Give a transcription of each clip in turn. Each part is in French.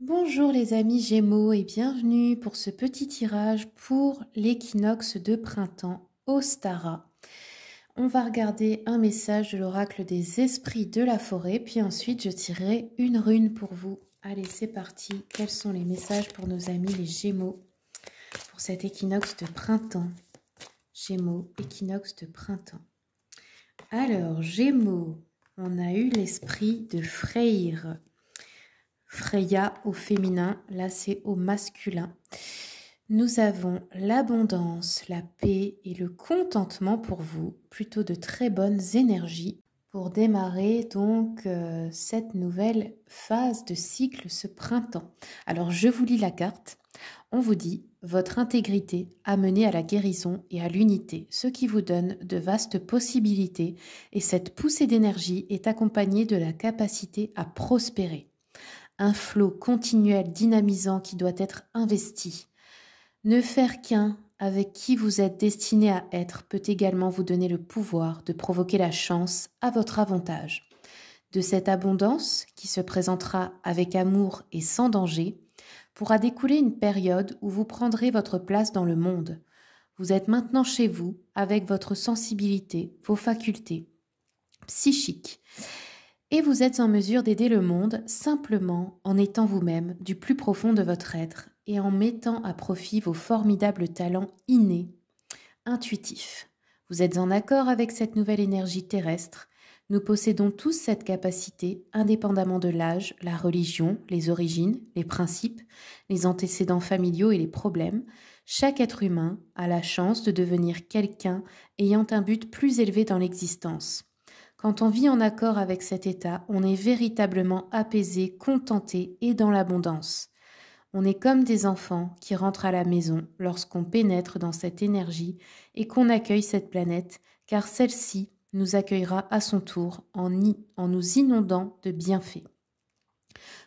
Bonjour les amis Gémeaux et bienvenue pour ce petit tirage pour l'équinoxe de printemps Ostara. On va regarder un message de l'oracle des esprits de la forêt, puis ensuite je tirerai une rune pour vous. Allez, c'est parti. Quels sont les messages pour nos amis les Gémeaux pour cet équinoxe de printemps Gémeaux, équinoxe de printemps. Alors, Gémeaux, on a eu l'esprit de Freyr, Freya au féminin, là c'est au masculin. Nous avons l'abondance, la paix et le contentement pour vous, plutôt de très bonnes énergies pour démarrer donc euh, cette nouvelle phase de cycle ce printemps. Alors je vous lis la carte. On vous dit votre intégrité amenée à la guérison et à l'unité, ce qui vous donne de vastes possibilités et cette poussée d'énergie est accompagnée de la capacité à prospérer un flot continuel dynamisant qui doit être investi. Ne faire qu'un avec qui vous êtes destiné à être peut également vous donner le pouvoir de provoquer la chance à votre avantage. De cette abondance, qui se présentera avec amour et sans danger, pourra découler une période où vous prendrez votre place dans le monde. Vous êtes maintenant chez vous avec votre sensibilité, vos facultés psychiques et vous êtes en mesure d'aider le monde simplement en étant vous-même du plus profond de votre être et en mettant à profit vos formidables talents innés, intuitifs. Vous êtes en accord avec cette nouvelle énergie terrestre. Nous possédons tous cette capacité, indépendamment de l'âge, la religion, les origines, les principes, les antécédents familiaux et les problèmes. Chaque être humain a la chance de devenir quelqu'un ayant un but plus élevé dans l'existence. Quand on vit en accord avec cet état, on est véritablement apaisé, contenté et dans l'abondance. On est comme des enfants qui rentrent à la maison lorsqu'on pénètre dans cette énergie et qu'on accueille cette planète, car celle-ci nous accueillera à son tour en, en nous inondant de bienfaits.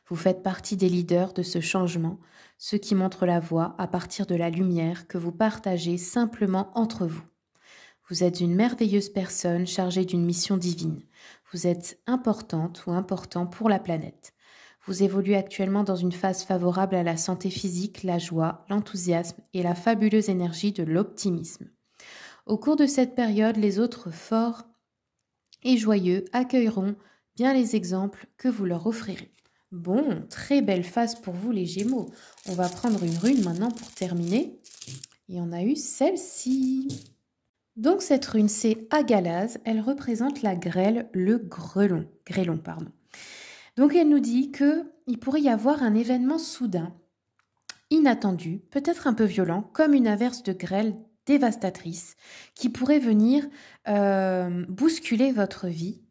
Vous faites partie des leaders de ce changement, ceux qui montrent la voie à partir de la lumière que vous partagez simplement entre vous. Vous êtes une merveilleuse personne chargée d'une mission divine. Vous êtes importante ou important pour la planète. Vous évoluez actuellement dans une phase favorable à la santé physique, la joie, l'enthousiasme et la fabuleuse énergie de l'optimisme. Au cours de cette période, les autres forts et joyeux accueilleront bien les exemples que vous leur offrirez. Bon, très belle phase pour vous les Gémeaux. On va prendre une rune maintenant pour terminer. Et on a eu celle-ci. Donc cette rune, c'est Agalaz, elle représente la grêle, le grelon, grêlon. Pardon. Donc elle nous dit que il pourrait y avoir un événement soudain, inattendu, peut-être un peu violent, comme une averse de grêle dévastatrice qui pourrait venir euh, bousculer votre vie.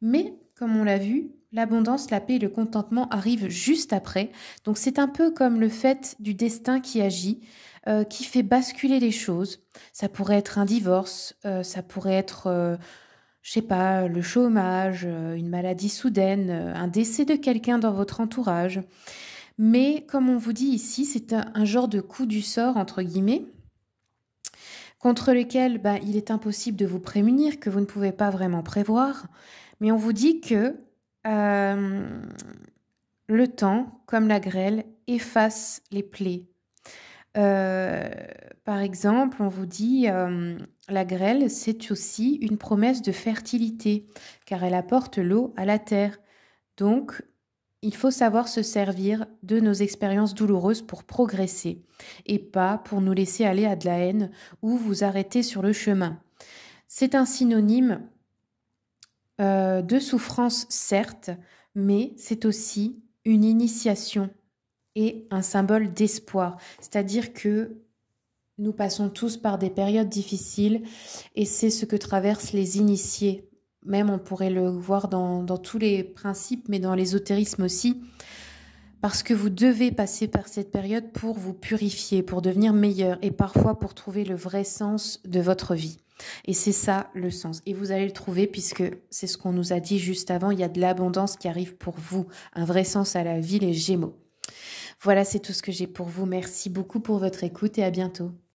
Mais, comme on l'a vu, l'abondance, la paix et le contentement arrivent juste après. Donc c'est un peu comme le fait du destin qui agit. Euh, qui fait basculer les choses. Ça pourrait être un divorce, euh, ça pourrait être, euh, je sais pas, le chômage, une maladie soudaine, un décès de quelqu'un dans votre entourage. Mais comme on vous dit ici, c'est un, genre de coup du sort, entre guillemets, contre lequel bah, il est impossible de vous prémunir, que vous ne pouvez pas vraiment prévoir. Mais on vous dit que le temps, comme la grêle, efface les plaies euh, par exemple, on vous dit euh, la grêle, c'est aussi une promesse de fertilité, car elle apporte l'eau à la terre. Donc, il faut savoir se servir de nos expériences douloureuses pour progresser, et pas pour nous laisser aller à de la haine ou vous arrêter sur le chemin. C'est un synonyme euh, de souffrance, certes, mais c'est aussi une initiation est un symbole d'espoir. C'est-à-dire que nous passons tous par des périodes difficiles et c'est ce que traversent les initiés. Même on pourrait le voir dans, dans tous les principes, mais dans l'ésotérisme aussi. Parce que vous devez passer par cette période pour vous purifier, pour devenir meilleur et parfois pour trouver le vrai sens de votre vie. Et c'est ça le sens. Et vous allez le trouver puisque c'est ce qu'on nous a dit juste avant, il y a de l'abondance qui arrive pour vous, un vrai sens à la vie, les gémeaux. Voilà, c'est tout ce que j'ai pour vous. Merci beaucoup pour votre écoute et à bientôt.